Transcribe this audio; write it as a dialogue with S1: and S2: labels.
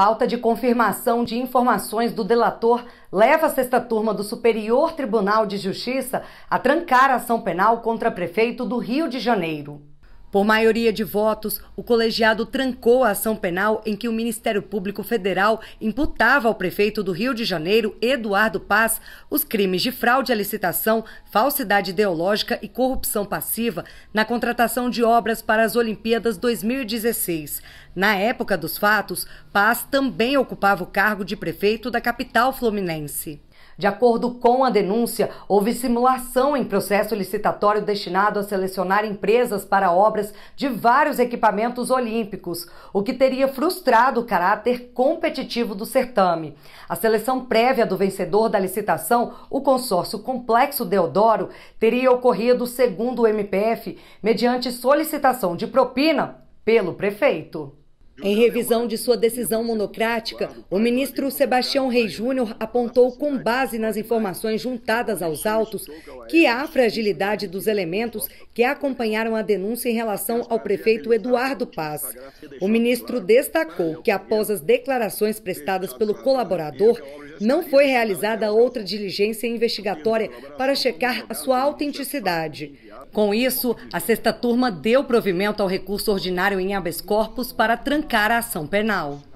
S1: Falta de confirmação de informações do delator leva a sexta turma do Superior Tribunal de Justiça a trancar a ação penal contra prefeito do Rio de Janeiro. Por maioria de votos, o colegiado trancou a ação penal em que o Ministério Público Federal imputava ao prefeito do Rio de Janeiro, Eduardo Paz, os crimes de fraude à licitação, falsidade ideológica e corrupção passiva na contratação de obras para as Olimpíadas 2016. Na época dos fatos, Paz também ocupava o cargo de prefeito da capital fluminense. De acordo com a denúncia, houve simulação em processo licitatório destinado a selecionar empresas para obras de vários equipamentos olímpicos, o que teria frustrado o caráter competitivo do certame. A seleção prévia do vencedor da licitação, o consórcio Complexo Deodoro, teria ocorrido, segundo o MPF, mediante solicitação de propina pelo prefeito. Em revisão de sua decisão monocrática, o ministro Sebastião Rei Júnior apontou, com base nas informações juntadas aos autos, que há fragilidade dos elementos que acompanharam a denúncia em relação ao prefeito Eduardo Paz. O ministro destacou que, após as declarações prestadas pelo colaborador, não foi realizada outra diligência investigatória para checar a sua autenticidade. Com isso, a sexta turma deu provimento ao recurso ordinário em habeas corpus para tranquilizar praticar a ação penal.